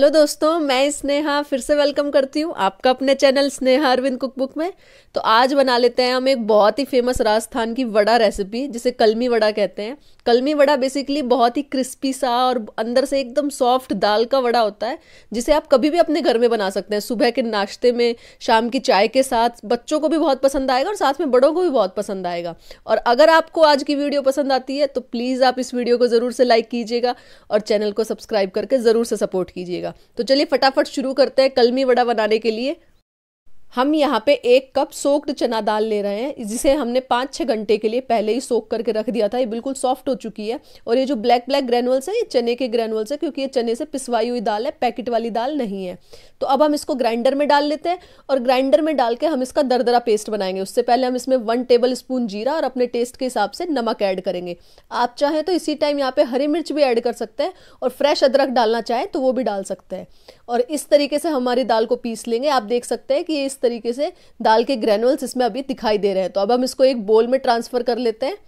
hello दोस्तों मैं स्नेहा फिर से वेलकम करती हूँ आपका अपने चैनल स्नेहा अरविंद कुकबुक में तो आज बना लेते हैं हम एक बहुत ही फेमस राजस्थान की वड़ा रेसिपी जिसे कलमी वड़ा कहते हैं कलमी वड़ा बेसिकली बहुत ही क्रिस्पी सा और अंदर से एकदम सॉफ्ट दाल का वड़ा होता है जिसे आप कभी भी अपने घर में बना सकते हैं सुबह के नाश्ते में शाम की चाय के साथ बच्चों को भी बहुत पसंद आएगा और साथ में बड़ों को भी बहुत पसंद आएगा और अगर आपको आज की वीडियो पसंद आती है तो प्लीज़ आप इस वीडियो को ज़रूर से लाइक कीजिएगा और चैनल को सब्सक्राइब करके ज़रूर से सपोर्ट कीजिएगा जाएगा तो चलिए फटाफट शुरू करते हैं कलमी वड़ा बनाने के लिए हम यहाँ पे एक कप सोक्ड चना दाल ले रहे हैं जिसे हमने पाँच छः घंटे के लिए पहले ही सोख करके रख दिया था ये बिल्कुल सॉफ्ट हो चुकी है और ये जो ब्लैक ब्लैक ग्रेनुअल्स है ये चने के ग्रेनुअल्स है क्योंकि ये चने से पिसवाई हुई दाल है पैकेट वाली दाल नहीं है तो अब हम इसको ग्राइंडर में डाल लेते हैं और ग्राइंडर में डाल के हम इसका दरदरा पेस्ट बनाएंगे उससे पहले हम इसमें वन टेबल स्पून जीरा और अपने टेस्ट के हिसाब से नमक ऐड करेंगे आप चाहें तो इसी टाइम यहाँ पर हरी मिर्च भी ऐड कर सकते हैं और फ्रेश अदरक डालना चाहें तो वो भी डाल सकते हैं और इस तरीके से हमारी दाल को पीस लेंगे आप देख सकते हैं कि इस तरीके से दाल के ग्रेनुअल्स इसमें अभी दिखाई दे रहे हैं तो अब हम इसको एक बोल में ट्रांसफ़र कर लेते हैं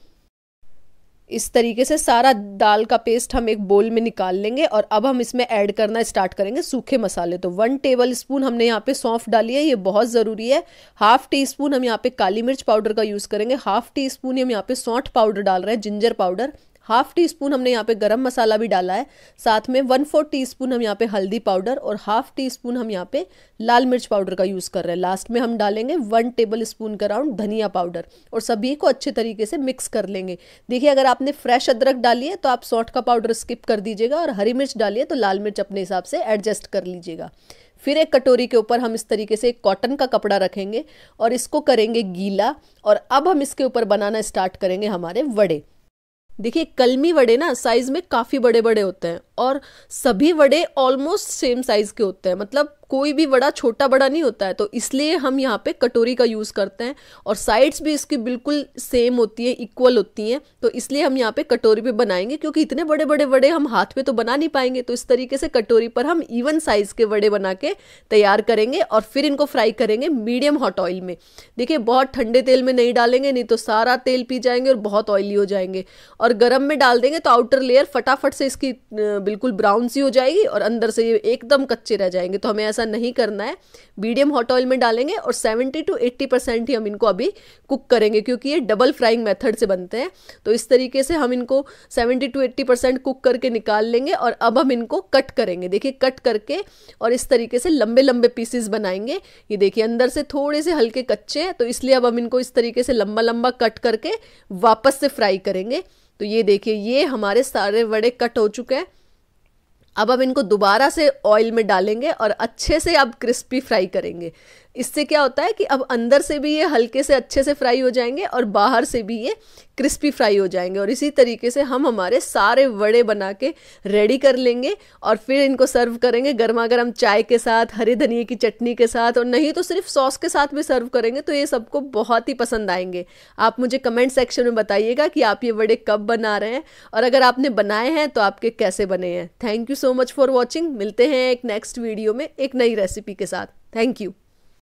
इस तरीके से सारा दाल का पेस्ट हम एक बोल में निकाल लेंगे और अब हम इसमें ऐड करना स्टार्ट करेंगे सूखे मसाले तो वन टेबल स्पून हमने यहाँ पे सौंफ डाली है ये बहुत ज़रूरी है हाफ टी स्पून हम यहाँ पे काली मिर्च पाउडर का यूज़ करेंगे हाफ टी स्पून हम यहाँ पे सौंठ पाउडर डाल रहे हैं ginger powder half teaspoon हमने यहाँ पे गरम मसाला भी डाला है साथ में वन फोर टी स्पून हम यहाँ पे हल्दी पाउडर और हाफ टी स्पून हम यहाँ पे लाल मिर्च पाउडर का यूज़ कर रहे हैं लास्ट में हम डालेंगे वन टेबल स्पून का राउंड धनिया पाउडर और सभी को अच्छे तरीके से मिक्स कर लेंगे देखिए अगर आपने फ्रेश अदरक डाली है तो आप सौठ का पाउडर स्किप कर दीजिएगा और हरी मिर्च डालिए तो लाल मिर्च अपने हिसाब से एडजस्ट कर लीजिएगा फिर एक कटोरी के ऊपर हम इस तरीके से एक कॉटन का कपड़ा रखेंगे और इसको करेंगे गीला और अब हम इसके ऊपर बनाना स्टार्ट करेंगे हमारे वड़े देखिए कलमी बड़े ना साइज में काफ़ी बड़े बड़े होते हैं और सभी वड़े ऑलमोस्ट सेम साइज़ के होते हैं मतलब कोई भी वड़ा छोटा बड़ा नहीं होता है तो इसलिए हम यहाँ पे कटोरी का यूज़ करते हैं और साइड्स भी इसकी बिल्कुल सेम होती है इक्वल होती हैं तो इसलिए हम यहाँ पे कटोरी पे बनाएंगे क्योंकि इतने बड़े बड़े वड़े हम हाथ पे तो बना नहीं पाएंगे तो इस तरीके से कटोरी पर हम इवन साइज़ के वड़े बना के तैयार करेंगे और फिर इनको फ्राई करेंगे मीडियम हॉट ऑयल में देखिए बहुत ठंडे तेल में नहीं डालेंगे नहीं तो सारा तेल पी जाएंगे और बहुत ऑयली हो जाएंगे और गर्म में डाल देंगे तो आउटर लेयर फटाफट से इसकी बिल्कुल ब्राउन सी हो जाएगी और अंदर से ये एकदम कच्चे रह जाएंगे तो हमें ऐसा नहीं करना है मीडियम हॉट ऑयल में डालेंगे और 70 टू 80 परसेंट ही हम इनको अभी कुक करेंगे क्योंकि ये डबल फ्राइंग मेथड से बनते हैं तो इस तरीके से हम इनको 70 टू 80 परसेंट कुक करके निकाल लेंगे और अब हम इनको कट करेंगे देखिए कट करके और इस तरीके से लंबे लंबे पीसेस बनाएंगे ये देखिए अंदर से थोड़े से हल्के कच्चे हैं तो इसलिए अब हम इनको इस तरीके से लंबा लंबा कट करके वापस से फ्राई करेंगे तो ये देखिए ये हमारे सारे वड़े कट हो चुके हैं अब हम इनको दोबारा से ऑयल में डालेंगे और अच्छे से अब क्रिस्पी फ्राई करेंगे इससे क्या होता है कि अब अंदर से भी ये हल्के से अच्छे से फ्राई हो जाएंगे और बाहर से भी ये क्रिस्पी फ्राई हो जाएंगे और इसी तरीके से हम हमारे सारे वड़े बना के रेडी कर लेंगे और फिर इनको सर्व करेंगे गर्मा गर्म चाय के साथ हरे धनिए की चटनी के साथ और नहीं तो सिर्फ सॉस के साथ भी सर्व करेंगे तो ये सबको बहुत ही पसंद आएंगे आप मुझे कमेंट सेक्शन में बताइएगा कि आप ये वड़े कब बना रहे हैं और अगर आपने बनाए हैं तो आपके कैसे बने हैं thank you so much for watching मिलते हैं एक नेक्स्ट वीडियो में एक नई रेसिपी के साथ थैंक यू